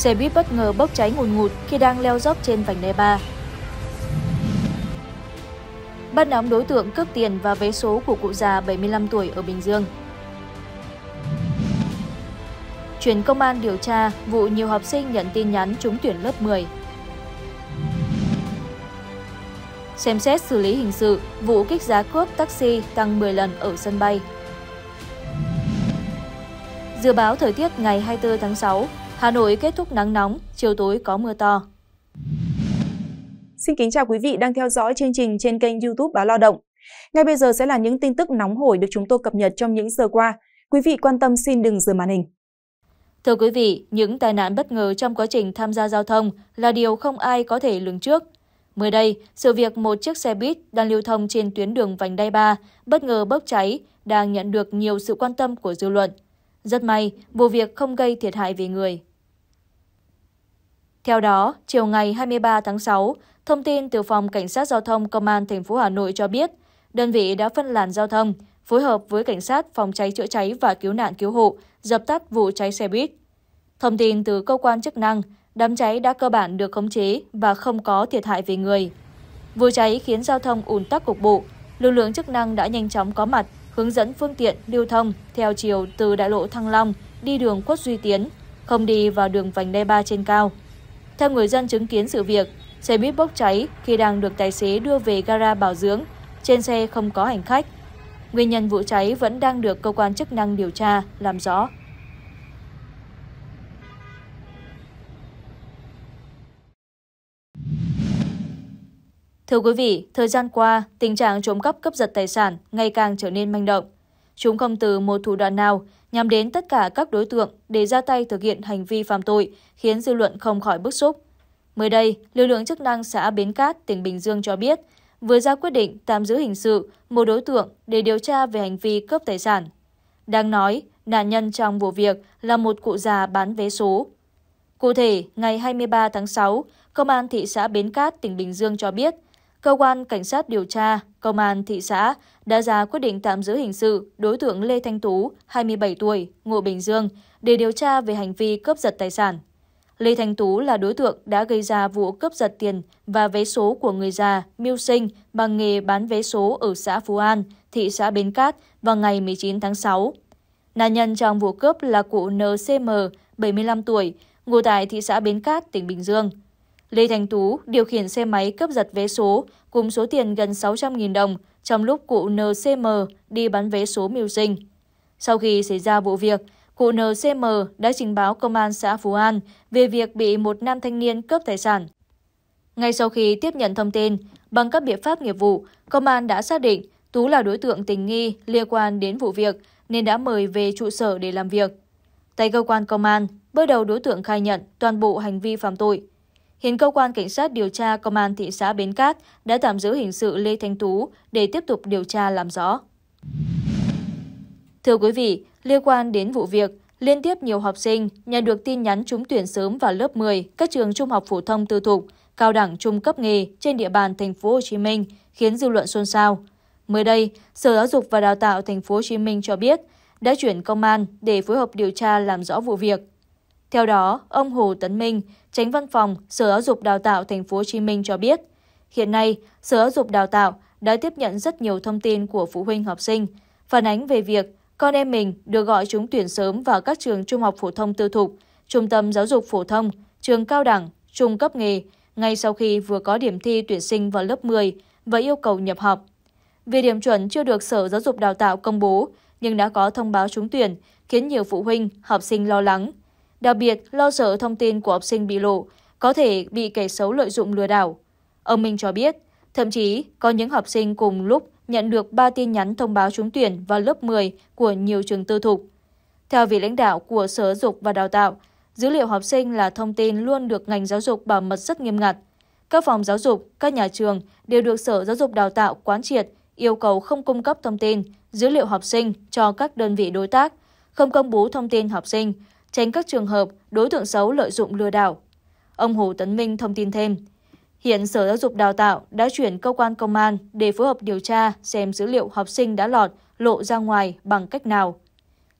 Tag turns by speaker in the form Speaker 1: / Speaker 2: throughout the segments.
Speaker 1: xe buýt bất ngờ bốc cháy ngùn ngụt khi đang leo dốc trên vành đai 3. Bắt nóng đối tượng cướp tiền và vé số của cụ già 75 tuổi ở Bình Dương. Chuyển công an điều tra vụ nhiều học sinh nhận tin nhắn trúng tuyển lớp 10. Xem xét xử lý hình sự vụ kích giá cướp taxi tăng 10 lần ở sân bay. Dự báo thời tiết ngày 24 tháng 6, Hà Nội kết thúc nắng nóng, chiều tối có mưa to. Xin kính chào quý vị đang theo dõi chương trình trên kênh YouTube Báo Lao động. Ngay bây giờ sẽ là những tin tức nóng hổi được chúng tôi cập nhật trong những giờ qua. Quý vị quan tâm xin đừng rời màn hình. Thưa quý vị, những tai nạn bất ngờ trong quá trình tham gia giao thông là điều không ai có thể lường trước. Mới đây, sự việc một chiếc xe buýt đang lưu thông trên tuyến đường vành đai 3 bất ngờ bốc cháy đang nhận được nhiều sự quan tâm của dư luận. Rất may, vụ việc không gây thiệt hại về người. Theo đó, chiều ngày 23 tháng 6, thông tin từ Phòng Cảnh sát Giao thông Công an thành phố Hà Nội cho biết, đơn vị đã phân làn giao thông, phối hợp với Cảnh sát Phòng cháy chữa cháy và Cứu nạn Cứu hộ dập tắt vụ cháy xe buýt. Thông tin từ cơ quan chức năng, đám cháy đã cơ bản được khống chế và không có thiệt hại về người. Vụ cháy khiến giao thông ùn tắc cục bộ, lực lượng chức năng đã nhanh chóng có mặt, hướng dẫn phương tiện lưu thông theo chiều từ đại lộ Thăng Long đi đường Quất Duy Tiến, không đi vào đường vành đai 3 trên cao. Theo người dân chứng kiến sự việc, xe buýt bốc cháy khi đang được tài xế đưa về gara bảo dưỡng. Trên xe không có hành khách. Nguyên nhân vụ cháy vẫn đang được cơ quan chức năng điều tra, làm rõ. Thưa quý vị, thời gian qua, tình trạng trộm cắp cướp giật tài sản ngày càng trở nên manh động chúng không từ một thủ đoạn nào nhằm đến tất cả các đối tượng để ra tay thực hiện hành vi phạm tội, khiến dư luận không khỏi bức xúc. Mới đây, lực lượng chức năng xã Bến Cát, tỉnh Bình Dương cho biết, vừa ra quyết định tạm giữ hình sự một đối tượng để điều tra về hành vi cướp tài sản. Đang nói, nạn nhân trong vụ việc là một cụ già bán vé số. Cụ thể, ngày 23 tháng 6, Công an thị xã Bến Cát, tỉnh Bình Dương cho biết, cơ quan cảnh sát điều tra công an thị xã đã ra quyết định tạm giữ hình sự đối tượng Lê Thanh Tú, 27 tuổi, ngụ Bình Dương để điều tra về hành vi cướp giật tài sản. Lê Thanh Tú là đối tượng đã gây ra vụ cướp giật tiền và vé số của người già mưu sinh bằng nghề bán vé số ở xã Phú An, thị xã Bến Cát vào ngày 19 tháng 6. Nạn nhân trong vụ cướp là cụ NCM, 75 tuổi, ngụ tại thị xã Bến Cát, tỉnh Bình Dương. Lê Thành Tú điều khiển xe máy cướp giật vé số cùng số tiền gần 600.000 đồng trong lúc cụ NCM đi bán vé số mưu sinh. Sau khi xảy ra vụ việc, cụ NCM đã trình báo công an xã Phú An về việc bị một nam thanh niên cướp tài sản. Ngay sau khi tiếp nhận thông tin, bằng các biện pháp nghiệp vụ, công an đã xác định Tú là đối tượng tình nghi liên quan đến vụ việc nên đã mời về trụ sở để làm việc. Tại cơ quan công an, bước đầu đối tượng khai nhận toàn bộ hành vi phạm tội, Hiện cơ quan cảnh sát điều tra công an thị xã Bến Cát đã tạm giữ hình sự Lê Thanh Tú để tiếp tục điều tra làm rõ. Thưa quý vị, liên quan đến vụ việc, liên tiếp nhiều học sinh nhận được tin nhắn trúng tuyển sớm vào lớp 10 các trường trung học phổ thông tư thục, cao đẳng trung cấp nghề trên địa bàn thành phố Hồ Chí Minh khiến dư luận xôn xao. Mới đây, Sở Giáo dục và Đào tạo thành phố Hồ Chí Minh cho biết đã chuyển công an để phối hợp điều tra làm rõ vụ việc. Theo đó, ông Hồ Tấn Minh, tránh văn phòng Sở Giáo dục Đào tạo Thành phố Hồ Chí Minh cho biết, hiện nay Sở Giáo dục Đào tạo đã tiếp nhận rất nhiều thông tin của phụ huynh học sinh phản ánh về việc con em mình được gọi chúng tuyển sớm vào các trường trung học phổ thông tư thục, trung tâm giáo dục phổ thông, trường cao đẳng, trung cấp nghề ngay sau khi vừa có điểm thi tuyển sinh vào lớp 10 và yêu cầu nhập học. Vì điểm chuẩn chưa được Sở Giáo dục Đào tạo công bố nhưng đã có thông báo trúng tuyển khiến nhiều phụ huynh, học sinh lo lắng đặc biệt lo sợ thông tin của học sinh bị lộ, có thể bị kẻ xấu lợi dụng lừa đảo. Ông Minh cho biết, thậm chí có những học sinh cùng lúc nhận được 3 tin nhắn thông báo trúng tuyển vào lớp 10 của nhiều trường tư thục. Theo vị lãnh đạo của Sở Giáo dục và Đào tạo, dữ liệu học sinh là thông tin luôn được ngành giáo dục bảo mật rất nghiêm ngặt. Các phòng giáo dục, các nhà trường đều được Sở Giáo dục Đào tạo quán triệt yêu cầu không cung cấp thông tin, dữ liệu học sinh cho các đơn vị đối tác, không công bố thông tin học sinh, tránh các trường hợp đối tượng xấu lợi dụng lừa đảo. Ông Hồ Tấn Minh thông tin thêm, hiện Sở Giáo dục Đào tạo đã chuyển cơ quan công an để phối hợp điều tra xem dữ liệu học sinh đã lọt lộ ra ngoài bằng cách nào.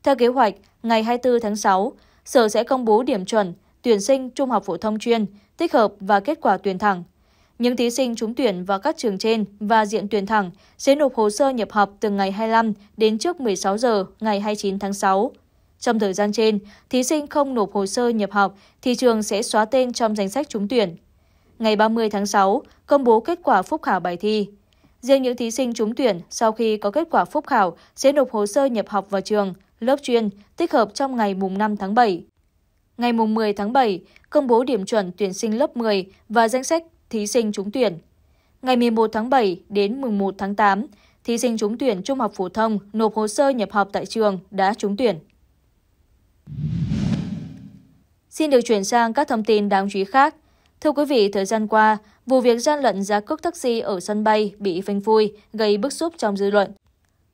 Speaker 1: Theo kế hoạch, ngày 24 tháng 6, Sở sẽ công bố điểm chuẩn tuyển sinh trung học phổ thông chuyên, tích hợp và kết quả tuyển thẳng. Những thí sinh trúng tuyển vào các trường trên và diện tuyển thẳng sẽ nộp hồ sơ nhập học từ ngày 25 đến trước 16 giờ ngày 29 tháng 6. Trong thời gian trên, thí sinh không nộp hồ sơ nhập học thì trường sẽ xóa tên trong danh sách trúng tuyển. Ngày 30 tháng 6, công bố kết quả phúc khảo bài thi. Riêng những thí sinh trúng tuyển sau khi có kết quả phúc khảo sẽ nộp hồ sơ nhập học vào trường, lớp chuyên, tích hợp trong ngày mùng 5 tháng 7. Ngày mùng 10 tháng 7, công bố điểm chuẩn tuyển sinh lớp 10 và danh sách thí sinh trúng tuyển. Ngày 11 tháng 7 đến mùng 1 tháng 8, thí sinh trúng tuyển trung học phổ thông nộp hồ sơ nhập học tại trường đã trúng tuyển. Xin được chuyển sang các thông tin đáng chú ý khác. Thưa quý vị, thời gian qua, vụ việc gian lận giá cước taxi ở sân bay bị phanh phui, gây bức xúc trong dư luận.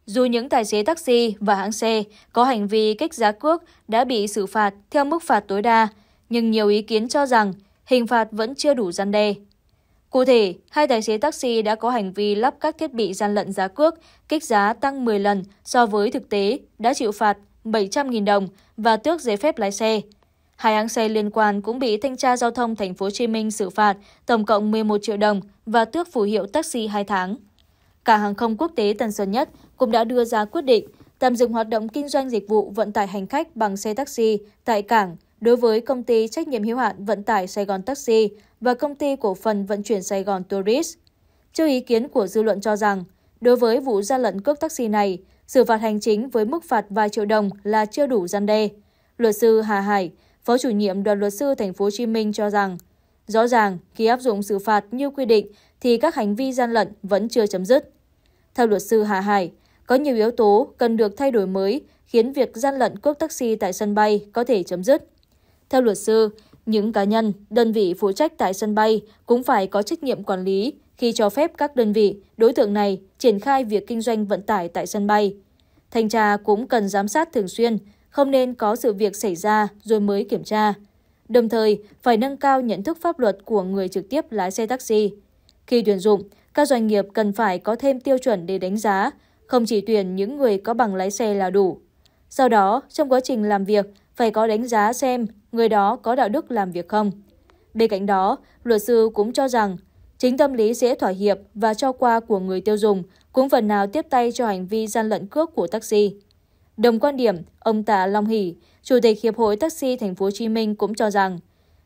Speaker 1: Dù những tài xế taxi và hãng xe có hành vi kích giá cước đã bị xử phạt theo mức phạt tối đa, nhưng nhiều ý kiến cho rằng hình phạt vẫn chưa đủ gian đe. Cụ thể, hai tài xế taxi đã có hành vi lắp các thiết bị gian lận giá cước, kích giá tăng 10 lần so với thực tế, đã chịu phạt 700.000 đồng và tước giấy phép lái xe. Hai hãng xe liên quan cũng bị thanh tra giao thông thành phố Hồ Chí Minh xử phạt tổng cộng 11 triệu đồng và tước phù hiệu taxi 2 tháng. Cả hàng không quốc tế Tân Sơn Nhất cũng đã đưa ra quyết định tạm dừng hoạt động kinh doanh dịch vụ vận tải hành khách bằng xe taxi tại cảng đối với công ty trách nhiệm hữu hạn vận tải Sài Gòn Taxi và công ty cổ phần vận chuyển Sài Gòn Tourist. Trước ý kiến của dư luận cho rằng, đối với vụ gian lận cước taxi này, xử phạt hành chính với mức phạt vài triệu đồng là chưa đủ gian đe. Luật sư Hà Hải, Phó chủ nhiệm đoàn luật sư Thành phố Hồ Chí Minh cho rằng, rõ ràng khi áp dụng xử phạt như quy định thì các hành vi gian lận vẫn chưa chấm dứt. Theo luật sư Hà Hải, có nhiều yếu tố cần được thay đổi mới khiến việc gian lận cước taxi tại sân bay có thể chấm dứt. Theo luật sư, những cá nhân, đơn vị phụ trách tại sân bay cũng phải có trách nhiệm quản lý khi cho phép các đơn vị, đối tượng này triển khai việc kinh doanh vận tải tại sân bay. Thanh tra cũng cần giám sát thường xuyên không nên có sự việc xảy ra rồi mới kiểm tra. Đồng thời, phải nâng cao nhận thức pháp luật của người trực tiếp lái xe taxi. Khi tuyển dụng, các doanh nghiệp cần phải có thêm tiêu chuẩn để đánh giá, không chỉ tuyển những người có bằng lái xe là đủ. Sau đó, trong quá trình làm việc, phải có đánh giá xem người đó có đạo đức làm việc không. Bên cạnh đó, luật sư cũng cho rằng chính tâm lý dễ thỏa hiệp và cho qua của người tiêu dùng cũng phần nào tiếp tay cho hành vi gian lận cước của taxi. Đồng quan điểm, ông Tạ Long Hỷ, Chủ tịch Hiệp hội Taxi Thành phố Hồ Chí Minh cũng cho rằng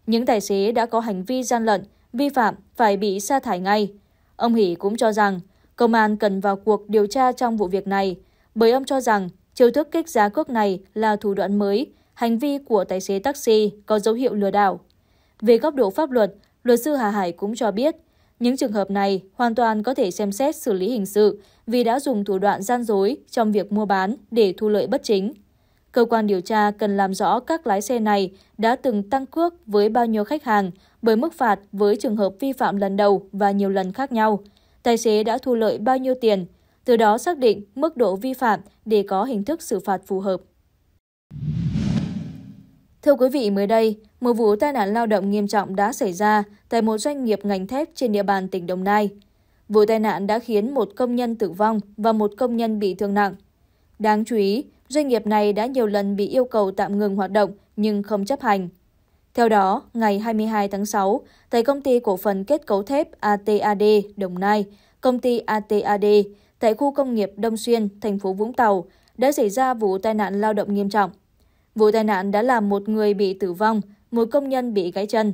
Speaker 1: những tài xế đã có hành vi gian lận, vi phạm phải bị sa thải ngay. Ông Hỷ cũng cho rằng công an cần vào cuộc điều tra trong vụ việc này, bởi ông cho rằng chiêu thức kích giá cước này là thủ đoạn mới, hành vi của tài xế taxi có dấu hiệu lừa đảo. Về góc độ pháp luật, luật sư Hà Hải cũng cho biết những trường hợp này hoàn toàn có thể xem xét xử lý hình sự vì đã dùng thủ đoạn gian dối trong việc mua bán để thu lợi bất chính. Cơ quan điều tra cần làm rõ các lái xe này đã từng tăng cước với bao nhiêu khách hàng bởi mức phạt với trường hợp vi phạm lần đầu và nhiều lần khác nhau. Tài xế đã thu lợi bao nhiêu tiền, từ đó xác định mức độ vi phạm để có hình thức xử phạt phù hợp. Thưa quý vị, mới đây, một vụ tai nạn lao động nghiêm trọng đã xảy ra tại một doanh nghiệp ngành thép trên địa bàn tỉnh Đồng Nai. Vụ tai nạn đã khiến một công nhân tử vong và một công nhân bị thương nặng. Đáng chú ý, doanh nghiệp này đã nhiều lần bị yêu cầu tạm ngừng hoạt động nhưng không chấp hành. Theo đó, ngày 22 tháng 6, tại công ty cổ phần kết cấu thép ATAD Đồng Nai, công ty ATAD tại khu công nghiệp Đông Xuyên, thành phố Vũng Tàu đã xảy ra vụ tai nạn lao động nghiêm trọng. Vụ tai nạn đã làm một người bị tử vong một công nhân bị gãy chân.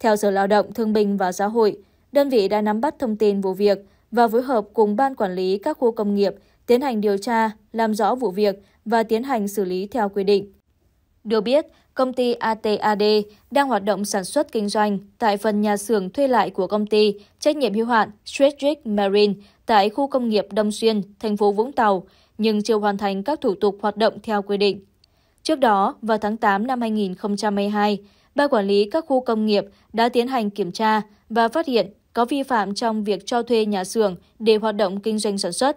Speaker 1: Theo Sở Lao động Thương binh và Xã hội, đơn vị đã nắm bắt thông tin vụ việc và phối hợp cùng Ban Quản lý các khu công nghiệp tiến hành điều tra, làm rõ vụ việc và tiến hành xử lý theo quy định. Được biết, công ty ATAD đang hoạt động sản xuất kinh doanh tại phần nhà xưởng thuê lại của công ty trách nhiệm hữu hạn Strategic Marine tại khu công nghiệp Đông Xuyên, thành phố Vũng Tàu, nhưng chưa hoàn thành các thủ tục hoạt động theo quy định. Trước đó, vào tháng 8 năm 2022, Ban Quản lý các khu công nghiệp đã tiến hành kiểm tra và phát hiện có vi phạm trong việc cho thuê nhà xưởng để hoạt động kinh doanh sản xuất.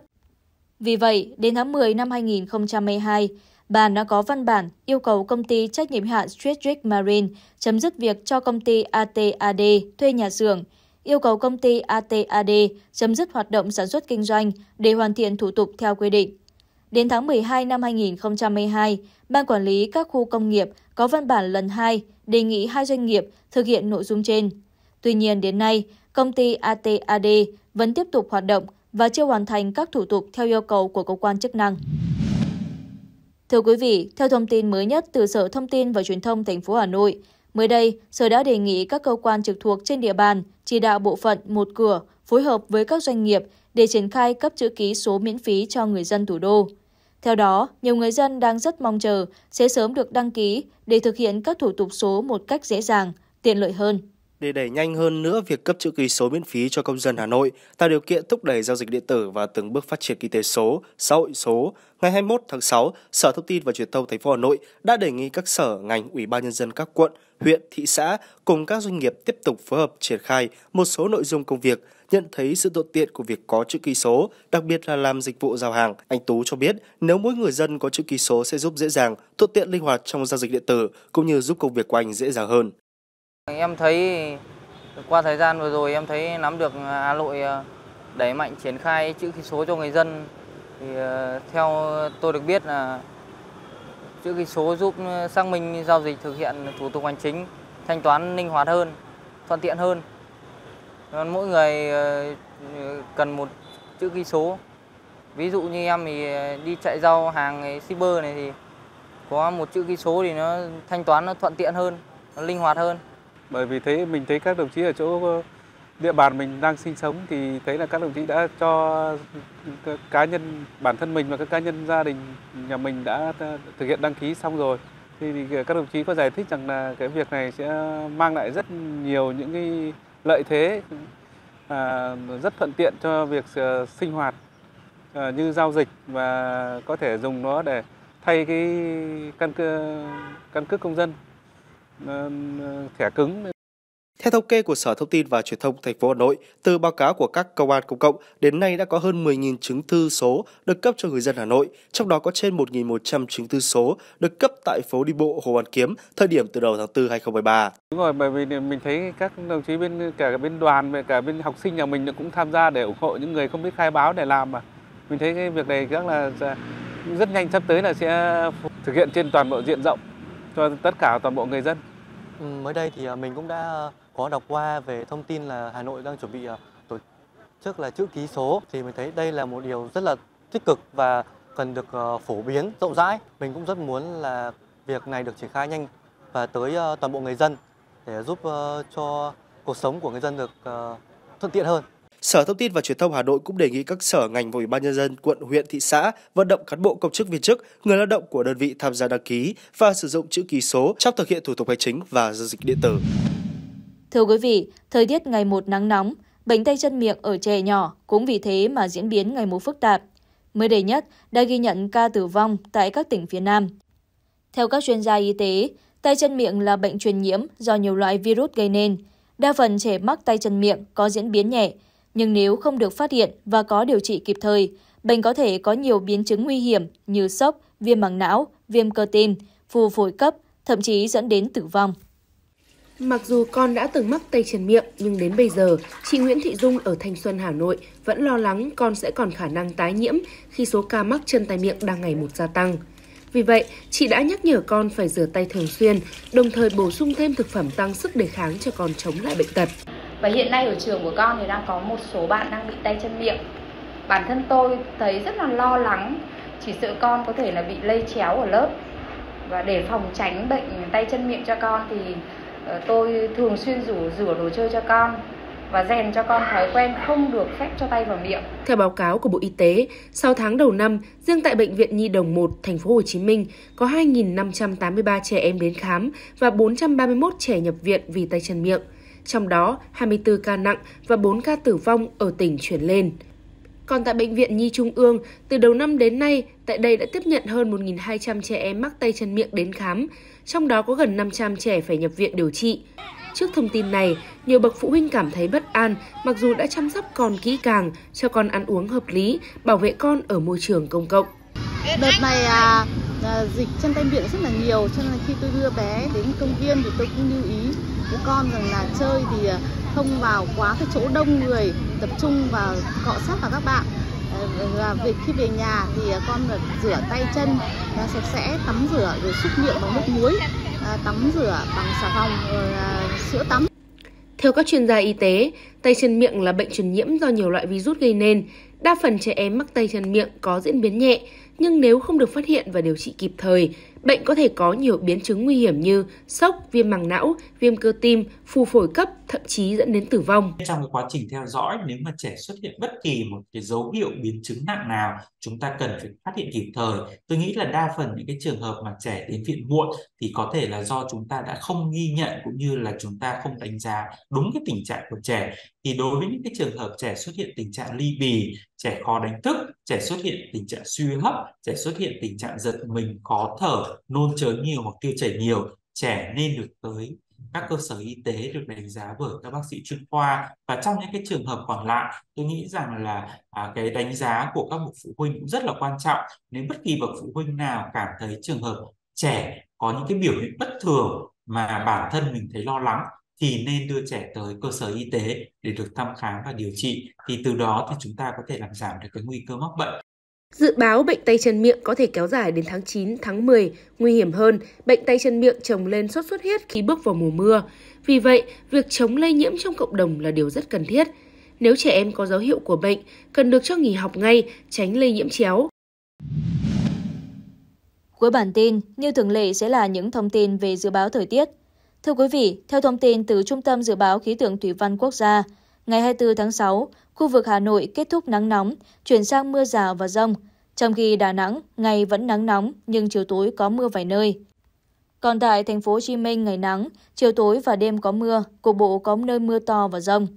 Speaker 1: Vì vậy, đến tháng 10 năm 2022, bàn đã có văn bản yêu cầu công ty trách nhiệm hạn Strategic Marine chấm dứt việc cho công ty ATAD thuê nhà xưởng, yêu cầu công ty ATAD chấm dứt hoạt động sản xuất kinh doanh để hoàn thiện thủ tục theo quy định. Đến tháng 12 năm 2022, Ban Quản lý các khu công nghiệp có văn bản lần 2 đề nghị hai doanh nghiệp thực hiện nội dung trên. Tuy nhiên đến nay, công ty ATAD vẫn tiếp tục hoạt động và chưa hoàn thành các thủ tục theo yêu cầu của cơ quan chức năng. Thưa quý vị, theo thông tin mới nhất từ Sở Thông tin và Truyền thông thành phố Hà Nội, mới đây, Sở đã đề nghị các cơ quan trực thuộc trên địa bàn chỉ đạo bộ phận một cửa phối hợp với các doanh nghiệp để triển khai cấp chữ ký số miễn phí cho người dân thủ đô. Theo đó, nhiều người dân đang rất mong chờ sẽ sớm được đăng ký để thực hiện các thủ tục số một cách dễ dàng, tiện lợi hơn.
Speaker 2: Để đẩy nhanh hơn nữa việc cấp chữ ký số miễn phí cho công dân Hà Nội, tạo điều kiện thúc đẩy giao dịch điện tử và từng bước phát triển kinh tế số, xã hội số, ngày 21 tháng 6, Sở Thông tin và Truyền thông thành phố Hà Nội đã đề nghị các sở, ngành, ủy ban nhân dân các quận, huyện, thị xã cùng các doanh nghiệp tiếp tục phối hợp triển khai một số nội dung công việc, nhận thấy sự thuận tiện của việc có chữ ký số, đặc biệt là làm dịch vụ giao hàng. Anh Tú cho biết, nếu mỗi người dân có chữ ký số sẽ giúp dễ dàng, thuận tiện linh hoạt trong giao dịch điện tử cũng như giúp công việc của anh dễ dàng hơn. Em thấy qua thời gian vừa rồi em thấy nắm được à, Hà Nội à, đẩy mạnh triển khai chữ ký số cho người dân thì à, theo tôi được biết là chữ ký số giúp ừ, xác minh giao dịch thực hiện thủ tục hành chính, thanh toán linh hoạt hơn, thuận tiện hơn. Mỗi người ờ, ừ, cần một chữ ký số. Ví dụ như em thì ờ, đi chạy giao hàng shipper này thì có một chữ ký số thì nó thanh toán nó thuận tiện hơn, nó linh hoạt hơn. Bởi vì thế mình thấy các đồng chí ở chỗ địa bàn mình đang sinh sống thì thấy là các đồng chí đã cho cá nhân bản thân mình và các cá nhân gia đình nhà mình đã thực hiện đăng ký xong rồi thì, các đồng chí có giải thích rằng là cái việc này sẽ mang lại rất nhiều những cái lợi thế à, rất thuận tiện cho việc ờ, sinh hoạt à, như giao dịch và có thể dùng nó để thay cái căn cước căn cước công dân ờ, thẻ cứng theo thống kê của Sở Thông tin và Truyền thông thành phố Hà Nội, từ báo cáo của các công an công cộng đến nay đã có hơn 10.000 chứng thư số được cấp cho người dân Hà Nội, trong đó có trên 1.100 chứng thư số được cấp tại phố đi bộ Hồ Hoàn Kiếm thời điểm từ đầu tháng 4 2013. Đúng rồi, bởi vì mình thấy các đồng chí bên cả bên đoàn và cả bên học sinh nhà mình cũng tham gia để ủng hộ những người không biết khai báo để làm mà. Mình thấy cái việc này rất là rất nhanh sắp tới là sẽ thực hiện trên toàn bộ diện rộng cho tất cả toàn bộ người dân. Ừ, mới đây thì à, mình cũng đã có đọc qua về thông tin là Hà Nội đang chuẩn bị à, tổ chức là chữ ký số thì mình thấy đây là một điều rất là tích cực và cần được ờ, phổ biến rộng rãi. Mình cũng rất muốn là việc này được triển khai nhanh và tới ờ, toàn bộ người dân để giúp ờ, cho cuộc sống của người dân được thuận tiện hơn. Sở Thông tin và Truyền thông Hà Nội cũng đề nghị các sở ngành và Ủy ban nhân dân quận, huyện, thị xã vận động cán bộ công chức viên chức, người lao động của đơn vị tham gia đăng ký và sử dụng chữ ký số trong thực hiện thủ tục hành chính và giao dịch điện tử.
Speaker 1: Thưa quý vị, thời tiết ngày một nắng nóng, bệnh tay chân miệng ở trẻ nhỏ cũng vì thế mà diễn biến ngày một phức tạp. Mới đây nhất đã ghi nhận ca tử vong tại các tỉnh phía Nam. Theo các chuyên gia y tế, tay chân miệng là bệnh truyền nhiễm do nhiều loại virus gây nên. Đa phần trẻ mắc tay chân miệng có diễn biến nhẹ, nhưng nếu không được phát hiện và có điều trị kịp thời, bệnh có thể có nhiều biến chứng nguy hiểm như sốc, viêm màng não, viêm cơ tim, phù phổi cấp, thậm chí dẫn đến tử vong. Mặc dù con đã từng
Speaker 3: mắc tay chân miệng nhưng đến bây giờ, chị Nguyễn Thị Dung ở Thanh Xuân, Hà Nội vẫn lo lắng con sẽ còn khả năng tái nhiễm khi số ca mắc chân tay miệng đang ngày một gia tăng. Vì vậy, chị đã nhắc nhở con phải rửa tay thường xuyên, đồng thời bổ sung thêm thực phẩm tăng sức đề kháng cho con chống lại bệnh tật. Và hiện nay ở trường của con thì đang có một số bạn đang bị tay chân miệng. Bản thân tôi thấy rất là lo lắng, chỉ sợ con có thể là bị lây chéo ở lớp. Và để phòng tránh bệnh tay chân miệng cho con thì Ờ, tôi thường xuyên rủ rửa đồ chơi cho con và rèn cho con thói quen không được phép cho tay vào miệng. Theo báo cáo của Bộ Y tế, sau tháng đầu năm, riêng tại bệnh viện Nhi đồng 1 thành phố Hồ Chí Minh có 2.583 trẻ em đến khám và 431 trẻ nhập viện vì tay chân miệng, trong đó 24 ca nặng và 4 ca tử vong ở tỉnh chuyển lên. Còn tại Bệnh viện Nhi Trung ương, từ đầu năm đến nay, tại đây đã tiếp nhận hơn 1.200 trẻ em mắc tay chân miệng đến khám, trong đó có gần 500 trẻ phải nhập viện điều trị. Trước thông tin này, nhiều bậc phụ huynh cảm thấy bất an mặc dù đã chăm sóc con kỹ càng, cho con ăn uống hợp lý, bảo vệ con ở môi trường công cộng đợt này à, à, dịch chân tay miệng rất là nhiều cho nên khi tôi đưa bé đến công viên thì tôi cũng lưu ý với con rằng là chơi
Speaker 1: thì à, không vào quá cái chỗ đông người tập trung vào cọ sát vào các bạn ờ, và việc khi về nhà thì à, con được rửa tay chân sạch sẽ tắm rửa rồi xúc miệng bằng nước muối à, tắm rửa bằng xà phòng rồi sữa tắm
Speaker 3: theo các chuyên gia y tế, tay chân miệng là bệnh truyền nhiễm do nhiều loại virus gây nên. Đa phần trẻ em mắc tay chân miệng có diễn biến nhẹ, nhưng nếu không được phát hiện và điều trị kịp thời, bệnh có thể có nhiều biến chứng nguy hiểm như sốc, viêm màng não, viêm cơ tim, phù phổi cấp, thậm chí dẫn đến tử vong. Trong
Speaker 2: quá trình theo dõi, nếu mà trẻ xuất hiện bất kỳ một cái dấu hiệu biến chứng nặng nào, chúng ta cần phải phát hiện kịp thời. Tôi nghĩ là đa phần những cái trường hợp mà trẻ đến viện muộn thì có thể là do chúng ta đã không ghi nhận cũng như là chúng ta không đánh giá đúng cái tình trạng của trẻ. Thì đối với những cái trường hợp trẻ xuất hiện tình trạng ly bì, trẻ khó đánh thức, trẻ xuất hiện tình trạng suy hấp, trẻ xuất hiện tình trạng giật mình, khó thở, nôn chớ nhiều hoặc tiêu chảy nhiều, trẻ nên được tới các cơ sở y tế được đánh giá bởi các bác sĩ chuyên khoa và trong những cái trường hợp còn lại tôi nghĩ rằng là à, cái đánh giá của các bậc phụ huynh cũng rất là quan trọng nếu bất kỳ bậc phụ huynh nào cảm thấy trường hợp trẻ có những cái biểu hiện bất thường mà bản thân mình thấy lo lắng thì nên đưa trẻ tới cơ sở y tế để được thăm khám và điều trị thì từ đó thì chúng ta có thể làm giảm được cái nguy cơ mắc bệnh
Speaker 3: Dự báo bệnh tay chân miệng có thể kéo dài đến tháng 9, tháng 10. Nguy hiểm hơn, bệnh tay chân miệng chồng lên sốt xuất huyết khi bước vào mùa mưa. Vì vậy, việc chống lây nhiễm trong cộng đồng là điều rất cần thiết. Nếu trẻ em có dấu hiệu của bệnh, cần được cho nghỉ học
Speaker 1: ngay, tránh lây nhiễm chéo. Cuối bản tin, như thường lệ sẽ là những thông tin về dự báo thời tiết. Thưa quý vị, theo thông tin từ Trung tâm Dự báo Khí tượng Thủy văn Quốc gia, Ngày 24 tháng 6, khu vực Hà Nội kết thúc nắng nóng, chuyển sang mưa rào và rông, trong khi Đà Nẵng ngày vẫn nắng nóng nhưng chiều tối có mưa vài nơi. Còn tại thành phố Hồ Chí Minh ngày nắng, chiều tối và đêm có mưa, cục bộ có nơi mưa to và rông.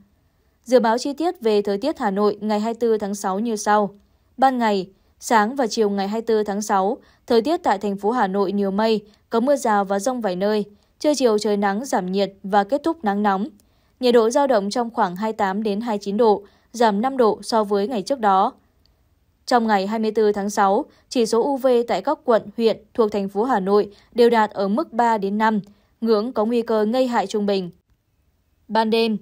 Speaker 1: Dự báo chi tiết về thời tiết Hà Nội ngày 24 tháng 6 như sau. Ban ngày, sáng và chiều ngày 24 tháng 6, thời tiết tại thành phố Hà Nội nhiều mây, có mưa rào và rông vài nơi. Trưa chiều trời nắng giảm nhiệt và kết thúc nắng nóng nhiệt độ giao động trong khoảng 28 đến 29 độ, giảm 5 độ so với ngày trước đó. Trong ngày 24 tháng 6, chỉ số UV tại các quận, huyện thuộc thành phố Hà Nội đều đạt ở mức 3 đến 5, ngưỡng có nguy cơ ngây hại trung bình. Ban đêm,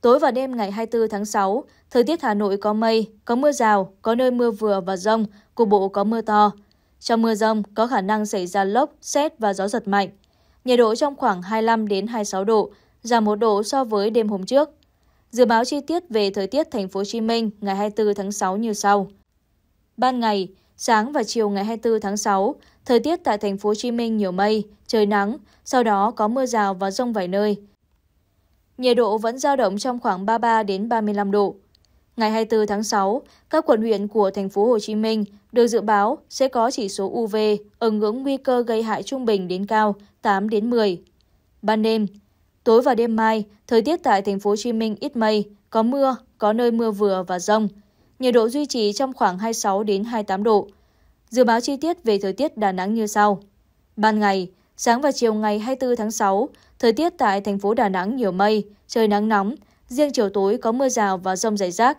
Speaker 1: tối và đêm ngày 24 tháng 6, thời tiết Hà Nội có mây, có mưa rào, có nơi mưa vừa và rông, cục bộ có mưa to. Trong mưa rông có khả năng xảy ra lốc, xét và gió giật mạnh. Nhiệt độ trong khoảng 25 đến 26 độ, giảm một độ so với đêm hôm trước. Dự báo chi tiết về thời tiết thành phố Hồ Chí Minh ngày 24 tháng 6 như sau. Ban ngày, sáng và chiều ngày 24 tháng 6, thời tiết tại thành phố Hồ Chí Minh nhiều mây, trời nắng, sau đó có mưa rào và rông vài nơi. Nhiệt độ vẫn dao động trong khoảng 33 đến 35 độ. Ngày 24 tháng 6, các quận huyện của thành phố Hồ Chí Minh được dự báo sẽ có chỉ số UV ở ngưỡng nguy cơ gây hại trung bình đến cao 8 đến 10. Ban đêm, Tối và đêm mai, thời tiết tại thành phố Hồ Chí Minh ít mây, có mưa, có nơi mưa vừa và rông. Nhiệt độ duy trì trong khoảng 26 đến 28 độ. Dự báo chi tiết về thời tiết Đà Nẵng như sau. Ban ngày, sáng và chiều ngày 24 tháng 6, thời tiết tại thành phố Đà Nẵng nhiều mây, trời nắng nóng, riêng chiều tối có mưa rào và rông rải rác.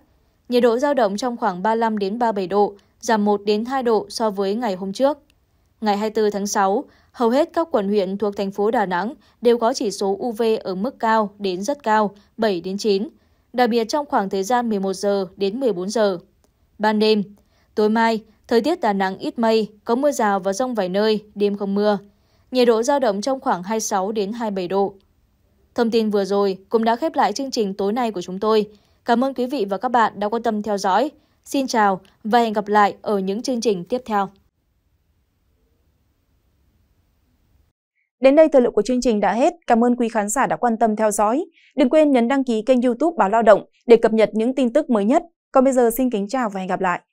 Speaker 1: Nhiệt độ dao động trong khoảng 35 đến 37 độ, giảm 1 đến 2 độ so với ngày hôm trước. Ngày 24 tháng 6, hầu hết các quận huyện thuộc thành phố Đà Nẵng đều có chỉ số UV ở mức cao đến rất cao, 7 đến 9, đặc biệt trong khoảng thời gian 11 giờ đến 14 giờ. Ban đêm, tối mai, thời tiết Đà Nẵng ít mây, có mưa rào và rông vài nơi, đêm không mưa. Nhiệt độ dao động trong khoảng 26 đến 27 độ. Thông tin vừa rồi cũng đã khép lại chương trình tối nay của chúng tôi. Cảm ơn quý vị và các bạn đã quan tâm theo dõi. Xin chào và hẹn gặp lại ở những chương trình tiếp theo. Đến đây thời lượng của chương trình đã hết. Cảm ơn quý khán giả đã quan tâm theo dõi. Đừng
Speaker 3: quên nhấn đăng ký kênh youtube Báo Lao Động để cập nhật những tin tức mới nhất. Còn bây giờ xin kính chào và hẹn gặp lại.